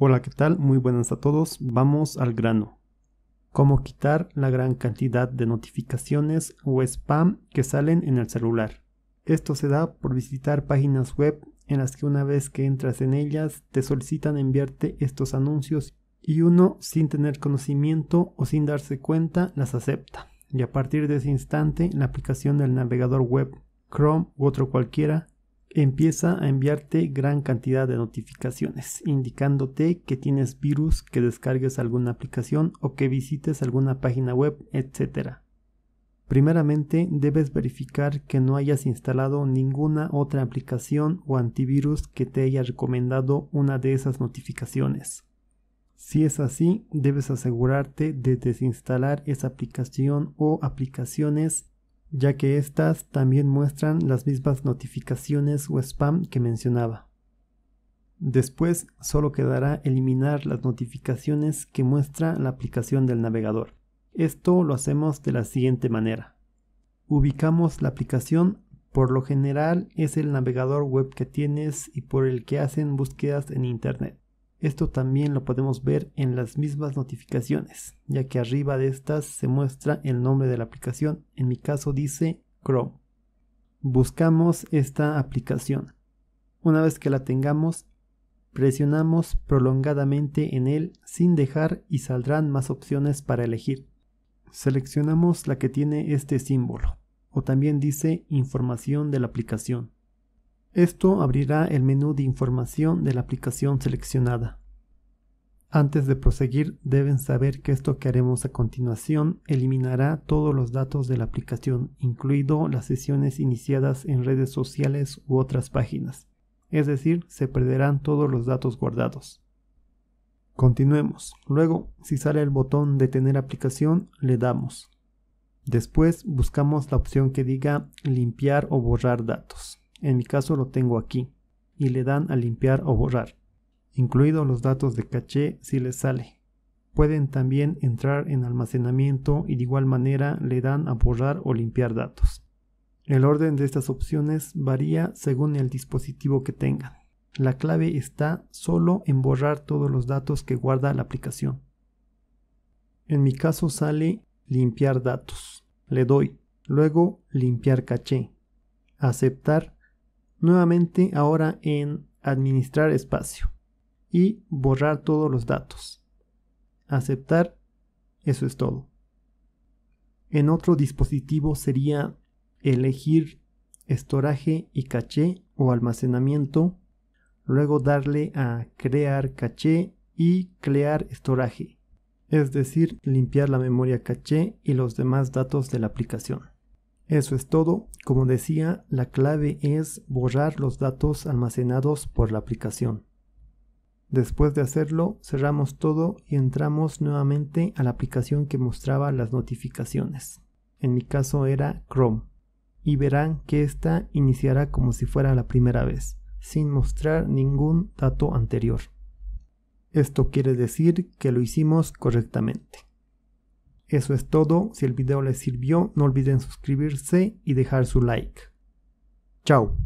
Hola, ¿qué tal? Muy buenas a todos. Vamos al grano. Cómo quitar la gran cantidad de notificaciones o spam que salen en el celular. Esto se da por visitar páginas web en las que una vez que entras en ellas te solicitan enviarte estos anuncios y uno sin tener conocimiento o sin darse cuenta las acepta. Y a partir de ese instante la aplicación del navegador web Chrome u otro cualquiera empieza a enviarte gran cantidad de notificaciones, indicándote que tienes virus, que descargues alguna aplicación o que visites alguna página web, etc. Primeramente, debes verificar que no hayas instalado ninguna otra aplicación o antivirus que te haya recomendado una de esas notificaciones. Si es así, debes asegurarte de desinstalar esa aplicación o aplicaciones ya que estas también muestran las mismas notificaciones o spam que mencionaba. Después solo quedará eliminar las notificaciones que muestra la aplicación del navegador. Esto lo hacemos de la siguiente manera. Ubicamos la aplicación, por lo general es el navegador web que tienes y por el que hacen búsquedas en Internet. Esto también lo podemos ver en las mismas notificaciones, ya que arriba de estas se muestra el nombre de la aplicación, en mi caso dice Chrome. Buscamos esta aplicación. Una vez que la tengamos, presionamos prolongadamente en él sin dejar y saldrán más opciones para elegir. Seleccionamos la que tiene este símbolo, o también dice información de la aplicación. Esto abrirá el menú de información de la aplicación seleccionada. Antes de proseguir, deben saber que esto que haremos a continuación eliminará todos los datos de la aplicación, incluido las sesiones iniciadas en redes sociales u otras páginas. Es decir, se perderán todos los datos guardados. Continuemos. Luego, si sale el botón Detener aplicación, le damos. Después buscamos la opción que diga Limpiar o borrar datos. En mi caso lo tengo aquí y le dan a limpiar o borrar, incluidos los datos de caché si les sale. Pueden también entrar en almacenamiento y de igual manera le dan a borrar o limpiar datos. El orden de estas opciones varía según el dispositivo que tengan. La clave está solo en borrar todos los datos que guarda la aplicación. En mi caso sale limpiar datos. Le doy. Luego limpiar caché. Aceptar nuevamente ahora en administrar espacio y borrar todos los datos. Aceptar, eso es todo. En otro dispositivo sería elegir estoraje y caché o almacenamiento, luego darle a crear caché y crear estoraje, es decir, limpiar la memoria caché y los demás datos de la aplicación. Eso es todo. Como decía, la clave es borrar los datos almacenados por la aplicación. Después de hacerlo, cerramos todo y entramos nuevamente a la aplicación que mostraba las notificaciones. En mi caso era Chrome. Y verán que esta iniciará como si fuera la primera vez, sin mostrar ningún dato anterior. Esto quiere decir que lo hicimos correctamente. Eso es todo, si el video les sirvió no olviden suscribirse y dejar su like. Chao.